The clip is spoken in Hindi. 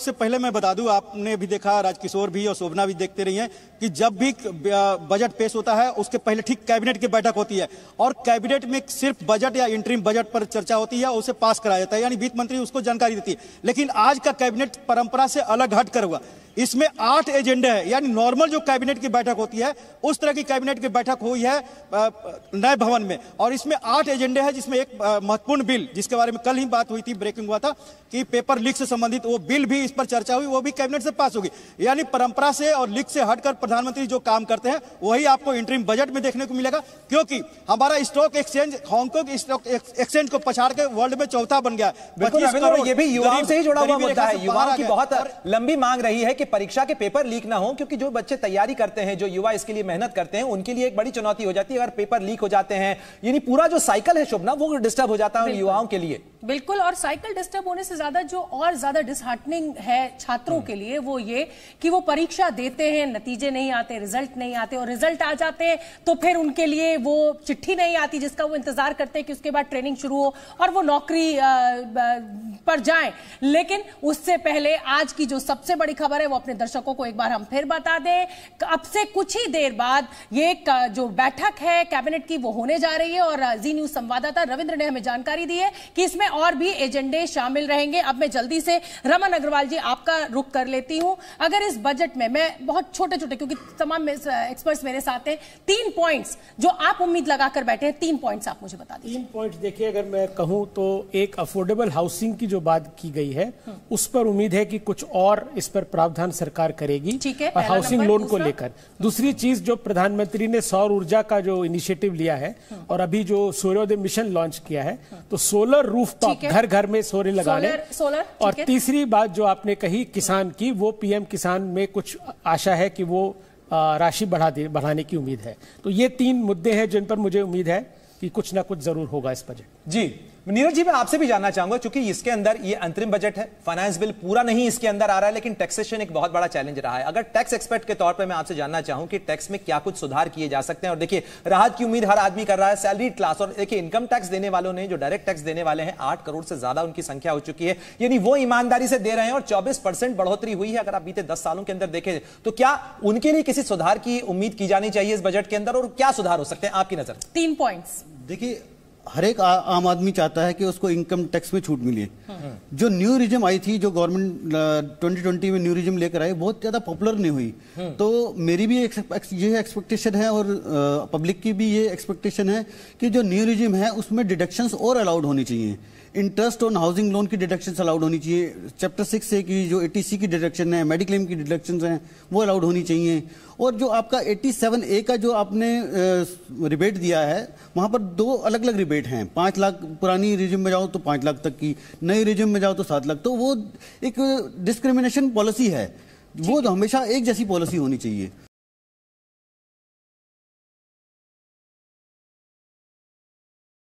उससे पहले मैं बता दूं आपने भी देखा राजकिशोर भी और शोभना भी देखते रही हैं कि जब भी बजट पेश होता है उसके पहले ठीक कैबिनेट की बैठक होती है और कैबिनेट में सिर्फ बजट या इंटरिम बजट पर चर्चा होती है उसे पास कराया जाता है यानी वित्त मंत्री उसको जानकारी देती है लेकिन आज का कैबिनेट परंपरा से अलग हट कर हुआ इसमें आठ एजेंडे है यानी नॉर्मल जो कैबिनेट की बैठक होती है उस तरह की कैबिनेट की बैठक हुई है नए भवन में और इसमें आठ एजेंडे है जिसमें एक महत्वपूर्ण बिल जिसके बारे में कल ही बात हुई थी ब्रेकिंग हुआ था कि पेपर लीक से संबंधित वो बिल भी इस पर चर्चा हुई वो भी कैबिनेट से पास होगी यानी परंपरा से और लीक से हटकर प्रधानमंत्री जो काम करते हैं वही आपको इंटरिम बजट में देखने को मिलेगा क्योंकि हमारा stock exchange Hong Kong stock exchange को पछाड़ के वर्ल्ड में चौथा बन गया ये भी युवाओं से ही जुड़ा हुआ मुद्दा है युवाओं की बहुत लंबी मांग रही है कि परीक्षा के पेपर लीक ना हो क्योंकि जो बच्चे तैयारी करते हैं जो युवा इसके लिए मेहनत करते हैं उनके लिए एक बड़ी चुनौती हो जाती है अगर पेपर लीक हो जाते हैं यानी पूरा जो साइकिल है शुभना वो डिस्टर्ब हो जाता है युवाओं के लिए बिल्कुल और साइकिल डिस्टर्ब होने से ज्यादा जो और ज्यादा डिसहार्टनिंग है छात्रों हम्म। के लिए वो ये कि वो परीक्षा देते हैं नतीजे नहीं आते रिजल्ट नहीं आते और रिजल्ट आ जाते हैं तो फिर उनके लिए वो चिट्ठी नहीं आती जिसका वो इंतजार करते हैं कि उसके बाद ट्रेनिंग शुरू हो और वो नौकरी आ, पर जाए लेकिन उससे पहले आज की जो सबसे बड़ी खबर है वो अपने दर्शकों को एक बार हम फिर बता दें अब से कुछ ही देर बाद ये जो बैठक है कैबिनेट की वो होने जा रही है और जी न्यूज संवाददाता रविंद्र ने हमें जानकारी दी है कि इसमें और भी एजेंडे शामिल रहेंगे अब मैं जल्दी से रमन अग्रवाल जी आपका रुक कर लेती हूं अगर इस बजट में मैं बहुत छोटे छोटे क्योंकि तमाम एक्सपर्ट्स मेरे साथ हैं तीन पॉइंट्स जो आप उम्मीद लगाकर बैठे हैं तीन पॉइंट्स आप मुझे बता दीजिए तीन पॉइंट देखिए अगर मैं कहूं तो एक अफोर्डेबल हाउसिंग की जो बात की गई है हम्म। उस पर उम्मीद है कि कुछ और इस पर प्रावधान सरकार करेगी ठीक है हाउसिंग लोन को लेकर दूसरी चीज जो प्रधानमंत्री ने सौर ऊर्जा का जो इनिशिएटिव लिया है हम्म। और अभी जो सूर्योदय मिशन लॉन्च किया है हम्म। तो सोलर रूफ तो आप घर घर में सोलर लगा लें सोलर और तीसरी बात जो आपने कही किसान की वो पीएम किसान में कुछ आशा है कि वो राशि बढ़ा दे बढ़ाने की उम्मीद है तो ये तीन मुद्दे हैं जिन पर मुझे उम्मीद है कि कुछ ना कुछ जरूर होगा इस बजट जी नीरज जी मैं आपसे भी जानना चाहूंगा क्योंकि इसके अंदर ये अंतरिम बजट है फाइनेंस बिल पूरा नहीं इसके अंदर आ रहा है लेकिन टैक्सेशन एक बहुत बड़ा चैलेंज रहा है अगर टैक्स एक्सपर्ट के तौर पर मैं आपसे जानना चाहूं कि टैक्स में क्या कुछ सुधार किए जा सकते हैं और देखिए राहत की उम्मीद हर आदमी कर रहा है सैलरी क्लास और देखिए इनकम टैक्स देने वालों ने जो डायरेक्ट टैक्स देने वाले हैं आठ करोड़ से ज्यादा उनकी संख्या हो चुकी है यानी वो ईमानदारी से दे रहे हैं और चौबीस बढ़ोतरी हुई है अगर आप बीते दस सालों के अंदर देखें तो क्या उनके लिए किसी सुधार की उम्मीद की जानी चाहिए इस बजट के अंदर और क्या सुधार हो सकते हैं आपकी नजर तीन पॉइंट देखिए हर एक आ, आम आदमी चाहता है कि उसको इनकम टैक्स में छूट मिले जो न्यू रिजम आई थी जो गवर्नमेंट 2020 में न्यू रिजम लेकर आई बहुत ज़्यादा पॉपुलर नहीं हुई तो मेरी भी एक, एक, ये एक्सपेक्टेशन है और आ, पब्लिक की भी ये एक्सपेक्टेशन है कि जो न्यू रिजम है उसमें डिडक्शन और अलाउड होनी चाहिए इंटरेस्ट ऑन हाउसिंग लोन की डिडक्शन अलाउड होनी चाहिए चैप्टर सिक्स से की जो एटीसी की डिडक्शन है मेडिक्लेम की डिडक्शन है वो अलाउड होनी चाहिए और जो आपका एटी सेवन ए का जो आपने रिबेट दिया है वहां पर दो अलग अलग डिबेट हैं पाँच लाख पुरानी रिज्यूम में जाओ तो पाँच लाख तक की नई रिज्यूम में जाओ तो सात लाख तो वो एक डिस्क्रिमिनेशन पॉलिसी है वो हमेशा एक जैसी पॉलिसी होनी चाहिए